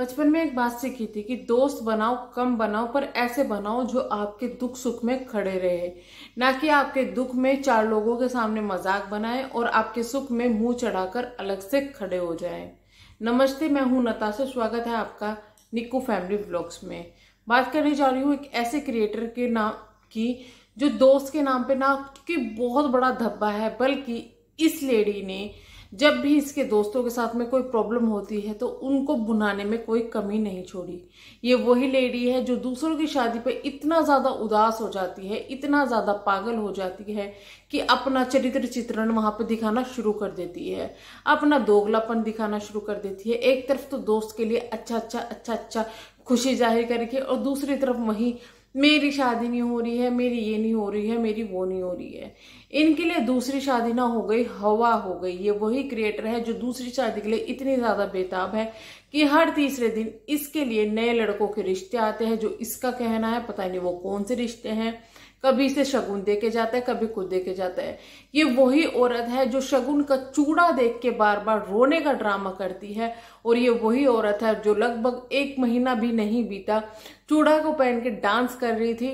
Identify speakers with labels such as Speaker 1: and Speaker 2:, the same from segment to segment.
Speaker 1: बचपन में एक बात सीखी थी कि दोस्त बनाओ कम बनाओ पर ऐसे बनाओ जो आपके दुख सुख में खड़े रहे ना कि आपके दुख में चार लोगों के सामने मजाक बनाए और आपके सुख में मुंह चढ़ाकर अलग से खड़े हो जाए नमस्ते मैं हूं नताशा स्वागत है आपका निकू फैमिली ब्लॉग्स में बात करने जा रही हूँ एक ऐसे क्रिएटर के नाम की जो दोस्त के नाम पे ना कि बहुत बड़ा धब्बा है बल्कि इस लेडी ने जब भी इसके दोस्तों के साथ में कोई प्रॉब्लम होती है तो उनको बुनाने में कोई कमी नहीं छोड़ी ये वही लेडी है जो दूसरों की शादी पे इतना ज़्यादा उदास हो जाती है इतना ज़्यादा पागल हो जाती है कि अपना चरित्र चित्रण वहाँ पे दिखाना शुरू कर देती है अपना दोगलापन दिखाना शुरू कर देती है एक तरफ तो दोस्त के लिए अच्छा अच्छा अच्छा अच्छा खुशी जाहिर करके और दूसरी तरफ वहीं मेरी शादी नहीं हो रही है मेरी ये नहीं हो रही है मेरी वो नहीं हो रही है इनके लिए दूसरी शादी ना हो गई हवा हो गई ये वही क्रिएटर है जो दूसरी शादी के लिए इतनी ज़्यादा बेताब है कि हर तीसरे दिन इसके लिए नए लड़कों के रिश्ते आते हैं जो इसका कहना है पता नहीं वो कौन से रिश्ते हैं कभी इसे शगुन दे के जाता है कभी कुछ दे के जाता है ये वही औरत है जो शगुन का चूड़ा देख के बार बार रोने का ड्रामा करती है और ये वही औरत है जो लगभग एक महीना भी नहीं बीता चूड़ा को पहन के डांस कर रही थी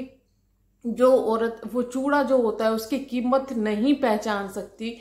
Speaker 1: जो औरत वो चूड़ा जो होता है उसकी कीमत नहीं पहचान सकती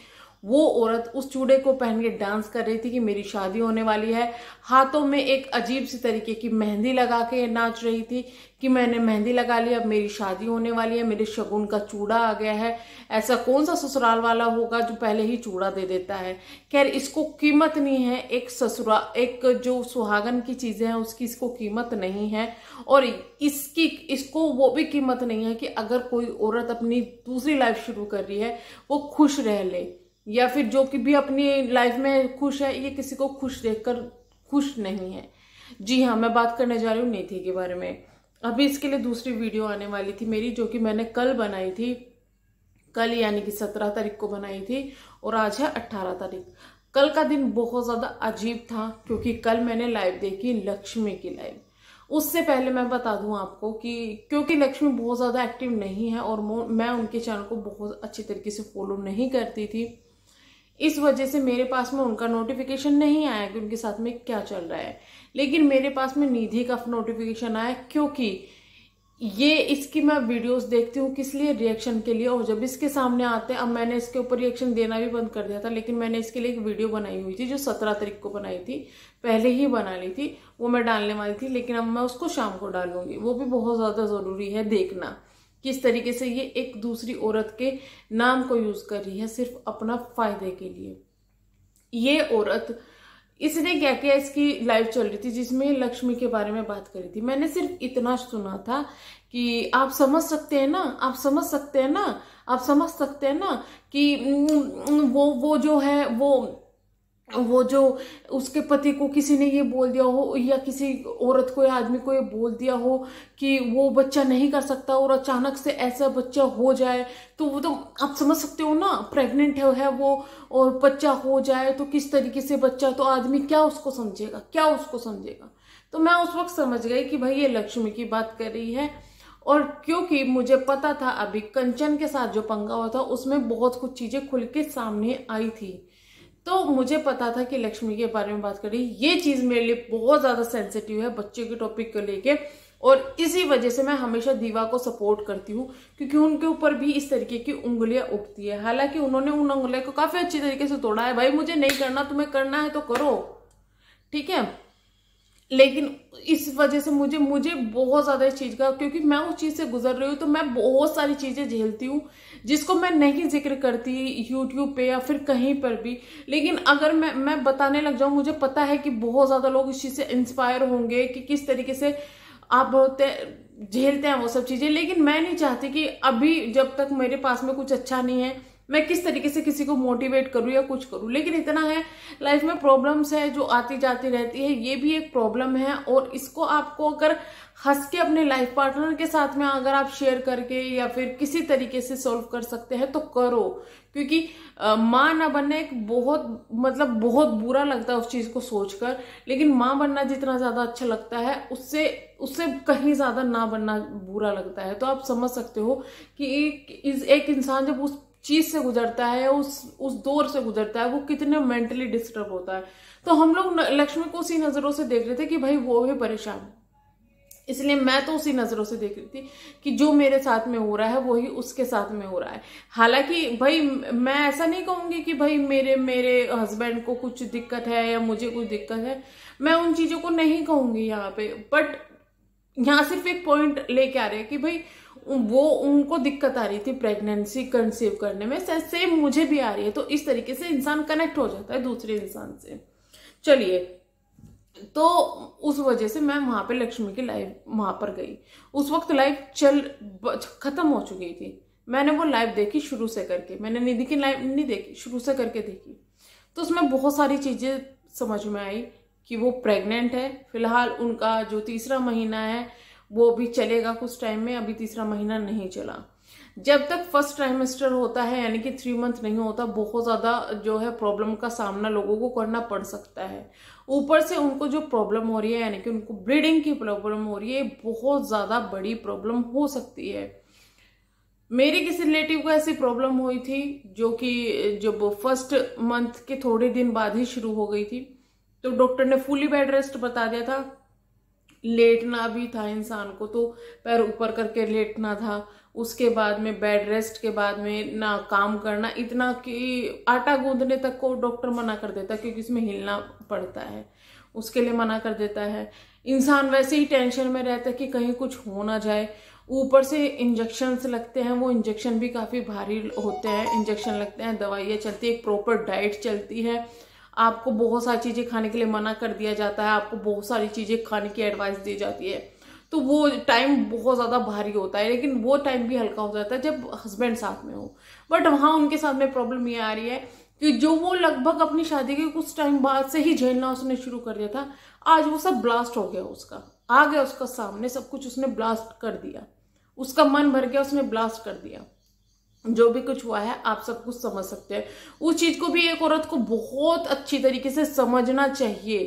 Speaker 1: वो औरत उस चूड़े को पहन के डांस कर रही थी कि मेरी शादी होने वाली है हाथों में एक अजीब सी तरीके की मेहंदी लगा के नाच रही थी कि मैंने मेहंदी लगा ली अब मेरी शादी होने वाली है मेरे शगुन का चूड़ा आ गया है ऐसा कौन सा ससुराल वाला होगा जो पहले ही चूड़ा दे देता है खैर इसको कीमत नहीं है एक ससुरा एक जो सुहागन की चीज़ें हैं उसकी इसको कीमत नहीं है और इसकी इसको वो भी कीमत नहीं है कि अगर कोई औरत अपनी दूसरी लाइफ शुरू कर रही है वो खुश रह ले या फिर जो कि भी अपनी लाइफ में खुश है ये किसी को खुश देखकर खुश नहीं है जी हाँ मैं बात करने जा रही हूँ नेथी के बारे में अभी इसके लिए दूसरी वीडियो आने वाली थी मेरी जो कि मैंने कल बनाई थी कल यानी कि सत्रह तारीख को बनाई थी और आज है अट्ठारह तारीख कल का दिन बहुत ज़्यादा अजीब था क्योंकि कल मैंने लाइव देखी लक्ष्मी की लाइव उससे पहले मैं बता दूं आपको कि क्योंकि लक्ष्मी बहुत ज़्यादा एक्टिव नहीं है और मैं उनके चैनल को बहुत अच्छी तरीके से फॉलो नहीं करती थी इस वजह से मेरे पास में उनका नोटिफिकेशन नहीं आया कि उनके साथ में क्या चल रहा है लेकिन मेरे पास में निधि का नोटिफिकेशन आया क्योंकि ये इसकी मैं वीडियोस देखती हूँ किस लिए रिएक्शन के लिए और जब इसके सामने आते हैं अब मैंने इसके ऊपर रिएक्शन देना भी बंद कर दिया था लेकिन मैंने इसके लिए एक वीडियो बनाई हुई थी जो सत्रह तारीख को बनाई थी पहले ही बना ली थी वो मैं डालने वाली थी लेकिन अब मैं उसको शाम को डालूंगी वो भी बहुत ज़्यादा ज़रूरी है देखना किस तरीके से ये एक दूसरी औरत के नाम को यूज़ कर रही है सिर्फ अपना फायदे के लिए ये औरत इसने क्या किया इसकी लाइफ चल रही थी जिसमें लक्ष्मी के बारे में बात करी थी मैंने सिर्फ इतना सुना था कि आप समझ सकते हैं ना आप समझ सकते हैं ना आप समझ सकते हैं ना कि वो वो जो है वो वो जो उसके पति को किसी ने ये बोल दिया हो या किसी औरत को या आदमी को ये बोल दिया हो कि वो बच्चा नहीं कर सकता और अचानक से ऐसा बच्चा हो जाए तो वो तो आप समझ सकते हो ना प्रेग्नेंट है वो और बच्चा हो जाए तो किस तरीके से बच्चा तो आदमी क्या उसको समझेगा क्या उसको समझेगा तो मैं उस वक्त समझ गई कि भाई ये लक्ष्मी की बात कर रही है और क्योंकि मुझे पता था अभी कंचन के साथ जो पंगा हुआ था उसमें बहुत कुछ चीज़ें खुल के सामने आई थी तो मुझे पता था कि लक्ष्मी के बारे में बात करी ये चीज़ मेरे लिए बहुत ज़्यादा सेंसिटिव है बच्चों के टॉपिक को लेके और इसी वजह से मैं हमेशा दीवा को सपोर्ट करती हूँ क्योंकि उनके ऊपर भी इस तरीके की उंगलियाँ उगती है हालांकि उन्होंने उन उंगलियों को काफ़ी अच्छी तरीके से तोड़ा है भाई मुझे नहीं करना तुम्हें करना है तो करो ठीक है लेकिन इस वजह से मुझे मुझे बहुत ज़्यादा इस चीज़ का क्योंकि मैं उस चीज़ से गुजर रही हूँ तो मैं बहुत सारी चीज़ें झेलती हूँ जिसको मैं नहीं जिक्र करती यूट्यूब पे या फिर कहीं पर भी लेकिन अगर मैं मैं बताने लग जाऊँ मुझे पता है कि बहुत ज़्यादा लोग इस चीज़ से इंस्पायर होंगे कि किस तरीके से आप होते झेलते हैं वो सब चीज़ें लेकिन मैं नहीं चाहती कि अभी जब तक मेरे पास में कुछ अच्छा नहीं है मैं किस तरीके से किसी को मोटिवेट करूँ या कुछ करूँ लेकिन इतना है लाइफ में प्रॉब्लम्स है जो आती जाती रहती है ये भी एक प्रॉब्लम है और इसको आपको अगर हंस के अपने लाइफ पार्टनर के साथ में अगर आप शेयर करके या फिर किसी तरीके से सॉल्व कर सकते हैं तो करो क्योंकि माँ ना बनना एक बहुत मतलब बहुत बुरा लगता है उस चीज़ को सोचकर लेकिन माँ बनना जितना ज़्यादा अच्छा लगता है उससे उससे कहीं ज़्यादा ना बनना बुरा लगता है तो आप समझ सकते हो कि एक, एक इंसान जब उस चीज से गुजरता है उस उस दौर से गुजरता है वो कितने मेंटली डिस्टर्ब होता है तो हम लोग लक्ष्मी को उसी नजरों से देख रहे थे कि भाई वो भी परेशान इसलिए मैं तो उसी नज़रों से देख रही थी कि जो मेरे साथ में हो रहा है वही उसके साथ में हो रहा है हालांकि भाई मैं ऐसा नहीं कहूंगी कि भाई मेरे मेरे हस्बैंड को कुछ दिक्कत है या मुझे कुछ दिक्कत है मैं उन चीज़ों को नहीं कहूंगी यहाँ पे बट यहाँ सिर्फ एक पॉइंट लेके आ रहे हैं कि भाई वो उनको दिक्कत आ रही थी प्रेगनेंसी कंसीव करने में सेम मुझे भी आ रही है तो इस तरीके से इंसान कनेक्ट हो जाता है दूसरे इंसान से चलिए तो उस वजह से मैं वहां पे लक्ष्मी की लाइव वहाँ पर गई उस वक्त लाइव चल ख़त्म हो चुकी थी मैंने वो लाइव देखी शुरू से करके मैंने निधि की लाइव नहीं देखी शुरू से करके देखी तो उसमें बहुत सारी चीज़ें समझ में आई कि वो प्रेग्नेंट है फिलहाल उनका जो तीसरा महीना है वो भी चलेगा कुछ टाइम में अभी तीसरा महीना नहीं चला जब तक फर्स्ट ट्राइमेस्टर होता है यानी कि थ्री मंथ नहीं होता बहुत ज़्यादा जो है प्रॉब्लम का सामना लोगों को करना पड़ सकता है ऊपर से उनको जो प्रॉब्लम हो रही है यानी कि उनको ब्लीडिंग की प्रॉब्लम हो रही है बहुत ज़्यादा बड़ी प्रॉब्लम हो सकती है मेरी किसी रिलेटिव को ऐसी प्रॉब्लम हुई थी जो कि जब फर्स्ट मंथ के थोड़े दिन बाद ही शुरू हो गई थी तो डॉक्टर ने फुली बेड रेस्ट बता दिया था लेटना भी था इंसान को तो पैर ऊपर करके लेटना था उसके बाद में बेड रेस्ट के बाद में ना काम करना इतना कि आटा गूंदने तक को डॉक्टर मना कर देता क्योंकि इसमें हिलना पड़ता है उसके लिए मना कर देता है इंसान वैसे ही टेंशन में रहता है कि कहीं कुछ हो ना जाए ऊपर से इंजेक्शन्स लगते हैं वो इंजेक्शन भी काफ़ी भारी होते हैं इंजेक्शन लगते हैं दवाइयाँ चलती है एक प्रॉपर डाइट चलती है आपको बहुत सारी चीज़ें खाने के लिए मना कर दिया जाता है आपको बहुत सारी चीज़ें खाने की एडवाइस दी जाती है तो वो टाइम बहुत ज़्यादा भारी होता है लेकिन वो टाइम भी हल्का हो जाता है जब हस्बैंड साथ में हो बट वहाँ उनके साथ में प्रॉब्लम ये आ रही है कि जो वो लगभग अपनी शादी के कुछ टाइम बाद से ही झेलना उसने शुरू कर दिया था आज वो सब ब्लास्ट हो गया उसका आ गया उसका सामने सब कुछ उसने ब्लास्ट कर दिया उसका मन भर गया उसने ब्लास्ट कर दिया जो भी कुछ हुआ है आप सब कुछ समझ सकते हैं उस चीज़ को भी एक औरत को बहुत अच्छी तरीके से समझना चाहिए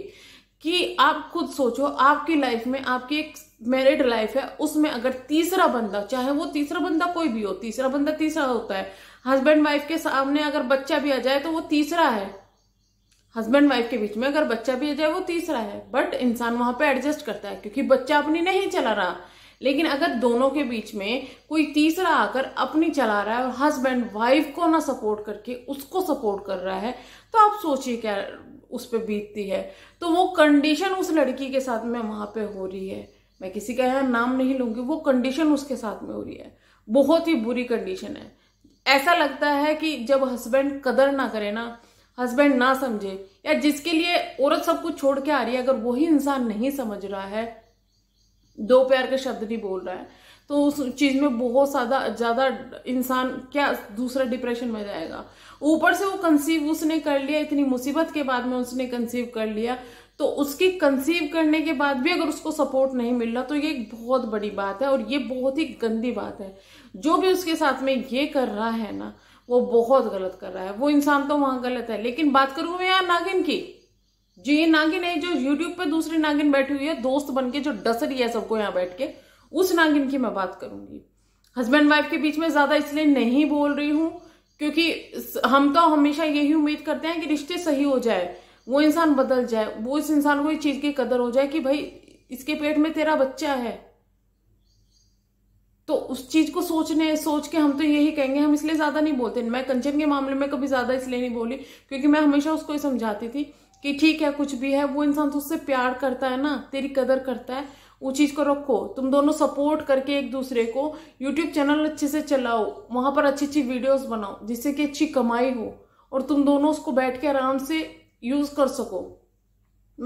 Speaker 1: कि आप खुद सोचो आपकी लाइफ में आपकी एक मैरिड लाइफ है उसमें अगर तीसरा बंदा चाहे वो तीसरा बंदा कोई भी हो तीसरा बंदा तीसरा होता है हस्बैंड वाइफ के सामने अगर बच्चा भी आ जाए तो वो तीसरा है हस्बैंड वाइफ के बीच में अगर बच्चा भी आ जाए वो तीसरा है बट इंसान वहां पे एडजस्ट करता है क्योंकि बच्चा अपनी नहीं चला रहा लेकिन अगर दोनों के बीच में कोई तीसरा आकर अपनी चला रहा है और हस्बैंड वाइफ को ना सपोर्ट करके उसको सपोर्ट कर रहा है तो आप सोचिए क्या उस पर बीतती है तो वो कंडीशन उस लड़की के साथ में वहाँ पे हो रही है मैं किसी का यहाँ नाम नहीं लूँगी वो कंडीशन उसके साथ में हो रही है बहुत ही बुरी कंडीशन है ऐसा लगता है कि जब हस्बैंड कदर ना करे ना हस्बैंड ना समझे या जिसके लिए औरत सब कुछ छोड़ के आ रही है अगर वही इंसान नहीं समझ रहा है दो प्यार के शब्द नहीं बोल रहा है तो उस चीज में बहुत ज्यादा ज्यादा इंसान क्या दूसरा डिप्रेशन में जाएगा ऊपर से वो कंसीव उसने कर लिया इतनी मुसीबत के बाद में उसने कंसीव कर लिया तो उसकी कंसीव करने के बाद भी अगर उसको सपोर्ट नहीं मिल रहा तो ये एक बहुत बड़ी बात है और ये बहुत ही गंदी बात है जो भी उसके साथ में ये कर रहा है ना वो बहुत गलत कर रहा है वो इंसान तो वहां गलत है लेकिन बात करूं मैं यार नागिन की जो ये नागिन है जो यूट्यूब पे दूसरी नागिन बैठी हुई है दोस्त बन के जो डस रही है सबको यहाँ बैठ के उस नागिन की मैं बात करूंगी हस्बैंड वाइफ के बीच में ज्यादा इसलिए नहीं बोल रही हूं क्योंकि हम तो हमेशा यही उम्मीद करते हैं कि रिश्ते सही हो जाए वो इंसान बदल जाए वो इस इंसान को इस चीज की कदर हो जाए कि भाई इसके पेट में तेरा बच्चा है तो उस चीज को सोचने सोच के हम तो यही कहेंगे हम इसलिए ज्यादा नहीं बोलते मैं कंचन के मामले में कभी ज्यादा इसलिए नहीं बोली क्योंकि मैं हमेशा उसको समझाती थी कि ठीक है कुछ भी है वो इंसान तुझसे तो उससे प्यार करता है ना तेरी कदर करता है वो चीज़ को रखो तुम दोनों सपोर्ट करके एक दूसरे को यूट्यूब चैनल अच्छे से चलाओ वहाँ पर अच्छी अच्छी वीडियोस बनाओ जिससे कि अच्छी कमाई हो और तुम दोनों उसको बैठ के आराम से यूज़ कर सको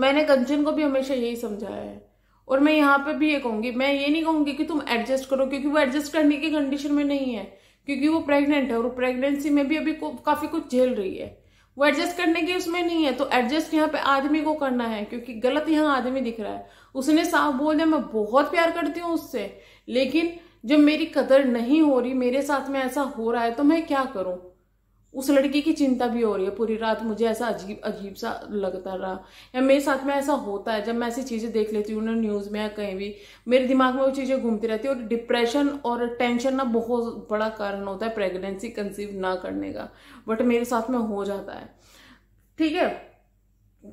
Speaker 1: मैंने कंचन को भी हमेशा यही समझाया है और मैं यहाँ पे भी ये कहूँगी मैं ये नहीं कहूँगी कि तुम एडजस्ट करो क्योंकि वो एडजस्ट करने की कंडीशन में नहीं है क्योंकि वो प्रेग्नेंट है और प्रेगनेंसी में भी अभी काफ़ी कुछ झेल रही है वो एडजस्ट करने की उसमें नहीं है तो एडजस्ट यहाँ पे आदमी को करना है क्योंकि गलत यहाँ आदमी दिख रहा है उसने साफ बोल दिया मैं बहुत प्यार करती हूँ उससे लेकिन जब मेरी कदर नहीं हो रही मेरे साथ में ऐसा हो रहा है तो मैं क्या करूँ उस लड़की की चिंता भी हो रही है पूरी रात मुझे ऐसा अजीब अजीब सा लगता रहा या मेरे साथ में ऐसा होता है जब मैं ऐसी चीज़ें देख लेती हूँ ना न्यूज़ में या कहीं भी मेरे दिमाग में वो चीज़ें घूमती रहती है और डिप्रेशन और टेंशन ना बहुत बड़ा कारण होता है प्रेगनेंसी कंसीव ना करने का बट मेरे साथ में हो जाता है ठीक है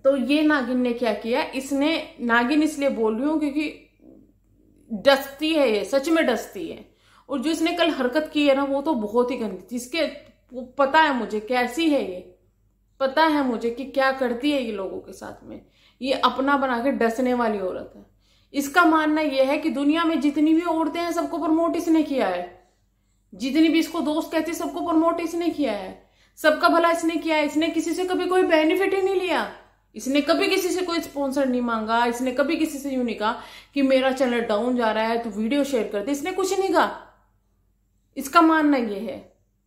Speaker 1: तो ये नागिन ने क्या किया इसने नागिन इसलिए बोल रही हूँ क्योंकि डसती है ये सच में डसती है और जो इसने कल हरकत की है ना वो तो बहुत ही गंदी थी इसके वो पता है मुझे कैसी है ये पता है मुझे कि क्या करती है ये लोगों के साथ में ये अपना बना के डसने वाली औरत है इसका मानना यह है कि दुनिया में जितनी भी औरतें हैं सबको प्रमोट इसने किया है जितनी भी इसको दोस्त कहती है सबको प्रमोट इसने किया है सबका भला इसने किया है इसने किसी से कभी कोई बेनिफिट ही नहीं लिया इसने कभी किसी से कोई स्पॉन्सर नहीं मांगा इसने कभी किसी से यूं नहीं कहा कि मेरा चैनल डाउन जा रहा है तो वीडियो शेयर कर दे इसने कुछ नहीं कहा इसका मानना यह है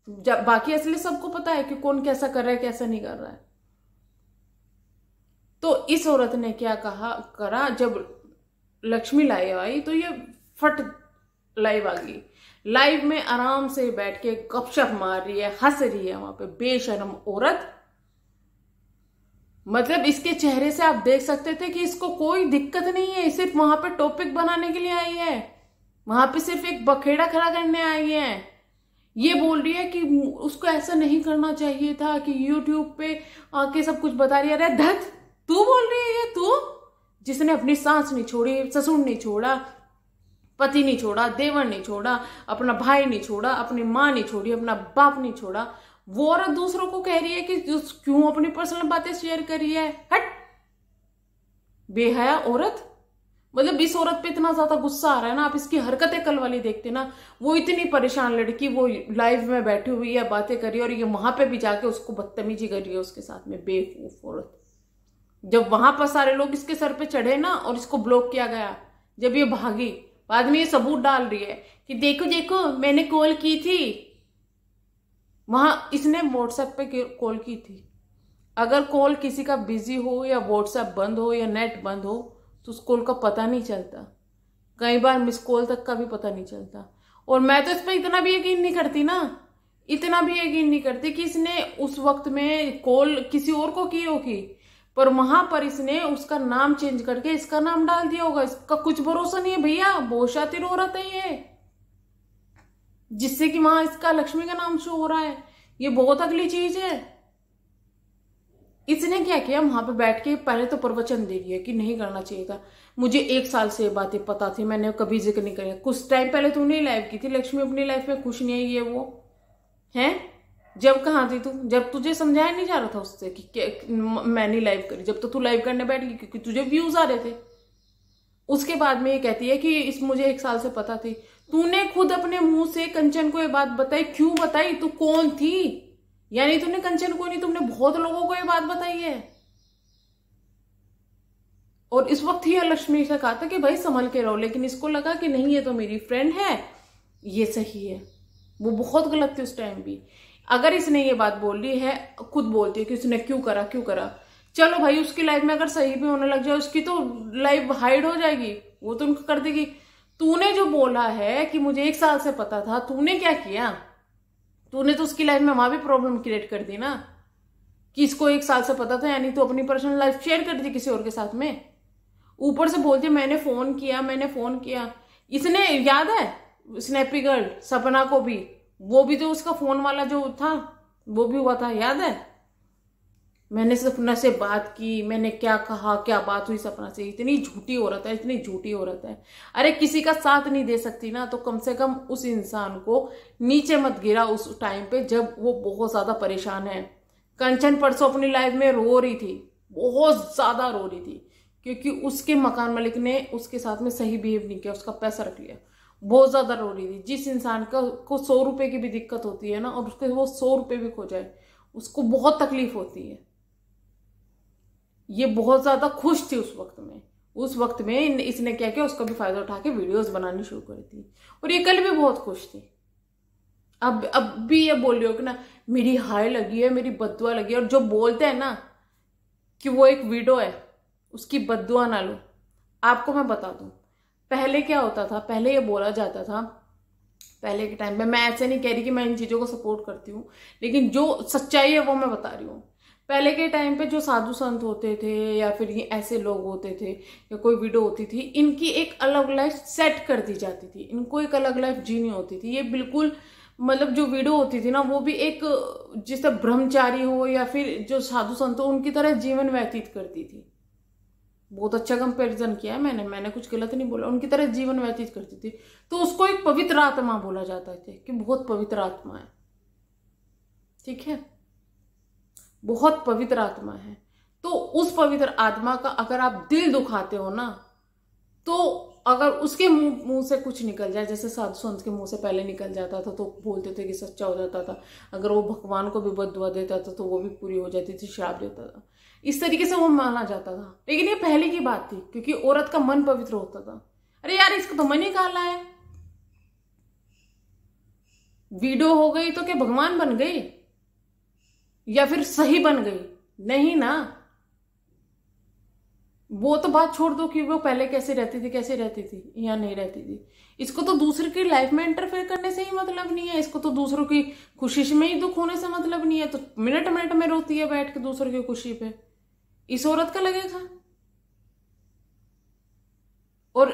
Speaker 1: बाकी असली सबको पता है कि कौन कैसा कर रहा है कैसा नहीं कर रहा है तो इस औरत ने क्या कहा करा जब लक्ष्मी लाइव आई तो ये फट लाइव आ गई लाइव में आराम से बैठ के गपशप मार रही है हंस रही है वहां पे बेशरम औरत मतलब इसके चेहरे से आप देख सकते थे कि इसको कोई दिक्कत नहीं है सिर्फ वहां पे टॉपिक बनाने के लिए आई है वहां पे सिर्फ एक बखेड़ा खड़ा करने आई है ये बोल रही है कि उसको ऐसा नहीं करना चाहिए था कि यूट्यूब पे आके सब कुछ बता रही अरे धत तू बोल रही है ये तू जिसने अपनी सांस नहीं छोड़ी ससुर नहीं छोड़ा पति नहीं छोड़ा देवर नहीं छोड़ा अपना भाई नहीं छोड़ा अपनी माँ नहीं छोड़ी अपना बाप नहीं छोड़ा वो औरत दूसरों को कह रही है कि क्यों अपनी पर्सनल बातें शेयर कर रही है हट बेहया औरत मतलब इस औरत पे इतना ज्यादा गुस्सा आ रहा है ना आप इसकी हरकतें कल वाली देखते ना वो इतनी परेशान लड़की वो लाइव में बैठी हुई है बातें कर रही है और ये वहां पे भी जाके उसको बदतमीजी कर रही है उसके साथ में बेवकूफ औरत जब वहां पर सारे लोग इसके सर पे चढ़े ना और इसको ब्लॉक किया गया जब ये भागी बाद में ये सबूत डाल रही है कि देखो देखो मैंने कॉल की थी वहां इसने व्हाट्सएप पे कॉल की थी अगर कॉल किसी का बिजी हो या व्हाट्सएप बंद हो या नेट बंद हो तो स्कूल का पता नहीं चलता कई बार मिस कॉल तक का भी पता नहीं चलता और मैं तो इस पर इतना भी यकीन नहीं करती ना इतना भी यकीन नहीं करती कि इसने उस वक्त में कॉल किसी और को की होगी पर वहां पर इसने उसका नाम चेंज करके इसका नाम डाल दिया होगा इसका कुछ भरोसा नहीं है भैया बहुत शातिर रहा था ये जिससे कि वहां इसका लक्ष्मी का नाम शो हो रहा है ये बहुत अगली चीज है इसने क्या किया वहां पर बैठ के पहले तो प्रवचन दे दिया कि नहीं करना चाहिए था मुझे एक साल से ये बातें पता थी मैंने कभी जिक्र नहीं करा कुछ टाइम पहले तूने तो लाइव की थी लक्ष्मी अपनी लाइफ में खुश नहीं आई है वो है जब कहाँ थी तू जब तुझे समझाया नहीं जा रहा था उससे कि मैंने लाइव करी जब तो तू लाइव करने बैठ गई क्योंकि तुझे व्यूज आ रहे थे उसके बाद में ये कहती है कि इस मुझे एक साल से पता थी तूने खुद अपने मुंह से कंचन को ये बात बताई क्यों बताई तू कौन थी यानी तुमने कंचन को नहीं तुमने बहुत लोगों को ये बात बताई है और इस वक्त ही लक्ष्मी से कहा था कि भाई संभल के रहो लेकिन इसको लगा कि नहीं ये तो मेरी फ्रेंड है ये सही है वो बहुत गलत थी उस टाइम भी अगर इसने ये बात बोली है खुद बोलती है कि उसने क्यों करा क्यों करा चलो भाई उसकी लाइफ में अगर सही भी होने लग जाए उसकी तो लाइफ हाइड हो जाएगी वो तो कर देगी तूने जो बोला है कि मुझे एक साल से पता था तूने क्या किया तूने तो उसकी लाइफ में वहां भी प्रॉब्लम क्रिएट कर दी ना कि इसको एक साल से पता था यानी तो अपनी पर्सनल लाइफ शेयर कर दी किसी और के साथ में ऊपर से बोलते मैंने फोन किया मैंने फोन किया इसने याद है स्नैपी गर्ल सपना को भी वो भी तो उसका फोन वाला जो था वो भी हुआ था याद है मैंने सपना से बात की मैंने क्या कहा क्या बात हुई सपना से इतनी झूठी औरत है इतनी झूठी औरत है अरे किसी का साथ नहीं दे सकती ना तो कम से कम उस इंसान को नीचे मत गिरा उस टाइम पे जब वो बहुत ज़्यादा परेशान है कंचन परसों अपनी लाइफ में रो रही थी बहुत ज़्यादा रो रही थी क्योंकि उसके मकान मालिक ने उसके साथ में सही बिहेव नहीं किया उसका पैसा रख लिया बहुत ज़्यादा रो रही थी जिस इंसान का को सौ रुपये की भी दिक्कत होती है ना और उसके वो सौ रुपये भी खो जाए उसको बहुत तकलीफ होती है ये बहुत ज़्यादा खुश थी उस वक्त में उस वक्त में इसने क्या किया उसका भी फ़ायदा उठा के वीडियोस बनानी शुरू कर दी और ये कल भी बहुत खुश थी अब अब भी ये बोल रही हो कि ना मेरी हाय लगी है मेरी बदुआ लगी है और जो बोलते हैं ना कि वो एक वीडो है उसकी बदुआ ना लो आपको मैं बता दूँ पहले क्या होता था पहले ये बोला जाता था पहले के टाइम में मैं ऐसे नहीं कह रही कि मैं इन चीज़ों को सपोर्ट करती हूँ लेकिन जो सच्चाई है वो मैं बता रही हूँ पहले के टाइम पे जो साधु संत होते थे या फिर ये ऐसे लोग होते थे या कोई विडो होती थी इनकी एक अलग लाइफ सेट कर दी जाती थी इनको एक अलग लाइफ जीनी होती थी ये बिल्कुल मतलब जो विडो होती थी ना वो भी एक जिस तरह ब्रह्मचारी हो या फिर जो साधु संत हो उनकी तरह जीवन व्यतीत करती थी बहुत अच्छा कंपेरिजन किया है मैंने मैंने कुछ गलत नहीं बोला उनकी तरह जीवन व्यतीत करती थी तो उसको एक पवित्र आत्मा बोला जाता है कि बहुत पवित्र आत्मा है ठीक है बहुत पवित्र आत्मा है तो उस पवित्र आत्मा का अगर आप दिल दुखाते हो ना तो अगर उसके मुंह मुंह से कुछ निकल जाए जैसे साधु संत के मुंह से पहले निकल जाता था तो बोलते थे कि सच्चा हो जाता था अगर वो भगवान को भी बदवा देता था तो वो भी पूरी हो जाती थी श्राप देता था इस तरीके से वो माना जाता था लेकिन ये पहले की बात थी क्योंकि औरत का मन पवित्र होता था अरे यार इसको तो मन ही काला है वीडियो हो गई तो क्या भगवान बन गई या फिर सही बन गई नहीं ना वो तो बात छोड़ दो कि वो पहले कैसे रहती थी कैसे रहती थी या नहीं रहती थी इसको तो दूसरे की लाइफ में इंटरफेयर करने से ही मतलब नहीं है इसको तो दूसरों की खुशी में ही दुख होने से मतलब नहीं है तो मिनट मिनट में रोती है बैठ के दूसरों की खुशी पे इस औरत का लगेगा और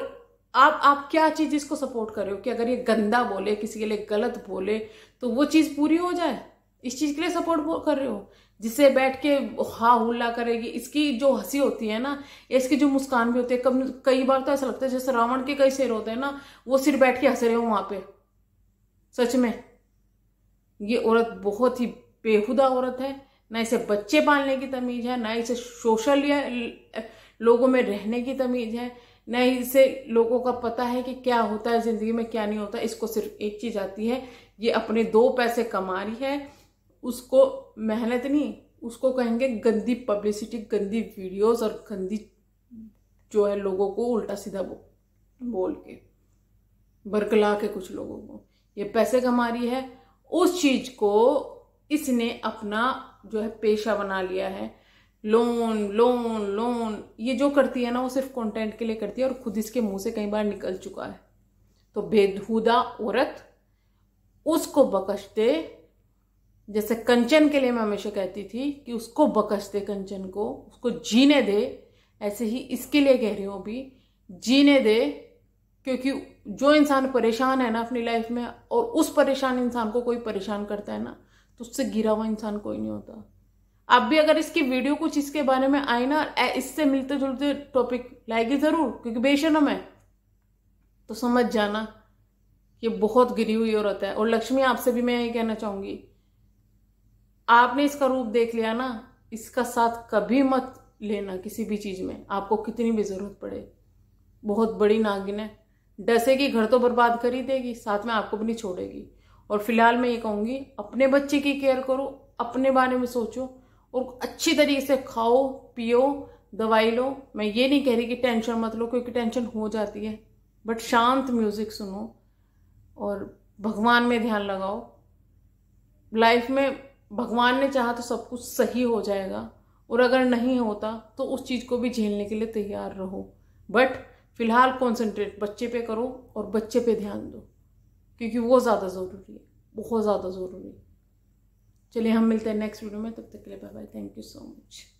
Speaker 1: आप आप क्या चीज इसको सपोर्ट कर रहे हो कि अगर ये गंदा बोले किसी के लिए गलत बोले तो वो चीज पूरी हो जाए इस चीज के लिए सपोर्ट कर रहे हो जिसे बैठ के हा हुल्ला करेगी इसकी जो हंसी होती है ना इसकी जो मुस्कान भी होती है कम कई बार तो ऐसा लगता है जैसे रावण के कई शेर होते हैं ना वो सिर बैठ के हंस रहे हो वहां पे सच में ये औरत बहुत ही बेहुदा औरत है ना इसे बच्चे पालने की तमीज है ना इसे सोशल या लोगों में रहने की तमीज है ना इसे लोगों का पता है कि क्या होता है जिंदगी में क्या नहीं होता इसको सिर्फ एक चीज आती है ये अपने दो पैसे कमा रही है उसको मेहनत नहीं उसको कहेंगे गंदी पब्लिसिटी गंदी वीडियोस और गंदी जो है लोगों को उल्टा सीधा बो, बोल के बरकला के कुछ लोगों को ये पैसे कमा रही है उस चीज़ को इसने अपना जो है पेशा बना लिया है लोन लोन लोन ये जो करती है ना वो सिर्फ कंटेंट के लिए करती है और खुद इसके मुंह से कई बार निकल चुका है तो बेदहुदा औरत उसको दे जैसे कंचन के लिए मैं हमेशा कहती थी कि उसको बकस दे कंचन को उसको जीने दे ऐसे ही इसके लिए कह रही हूँ अभी जीने दे क्योंकि जो इंसान परेशान है ना अपनी लाइफ में और उस परेशान इंसान को कोई परेशान करता है ना तो उससे गिरा हुआ इंसान कोई नहीं होता आप भी अगर इसकी वीडियो कुछ इसके बारे में आए ना इससे मिलते जुलते टॉपिक लाएगी ज़रूर क्योंकि बेशरम है तो समझ जाना ये बहुत गिरी हुई औरत है और लक्ष्मी आपसे भी मैं यही कहना चाहूँगी आपने इसका रूप देख लिया ना इसका साथ कभी मत लेना किसी भी चीज़ में आपको कितनी भी ज़रूरत पड़े बहुत बड़ी नागिन है डसेगी घर तो बर्बाद कर ही देगी साथ में आपको भी नहीं छोड़ेगी और फिलहाल मैं ये कहूँगी अपने बच्चे की केयर करो अपने बारे में सोचो और अच्छी तरीके से खाओ पियो दवाई लो मैं ये नहीं कह रही कि टेंशन मत लो क्योंकि टेंशन हो जाती है बट शांत म्यूज़िक सुनो और भगवान में ध्यान लगाओ लाइफ में भगवान ने चाहा तो सब कुछ सही हो जाएगा और अगर नहीं होता तो उस चीज़ को भी झेलने के लिए तैयार रहो बट फिलहाल कॉन्सेंट्रेट बच्चे पे करो और बच्चे पे ध्यान दो क्योंकि वो ज़्यादा ज़रूरी है बहुत ज़्यादा ज़रूरी है चलिए हम मिलते हैं नेक्स्ट वीडियो में तब तक के लिए bye bye thank you so much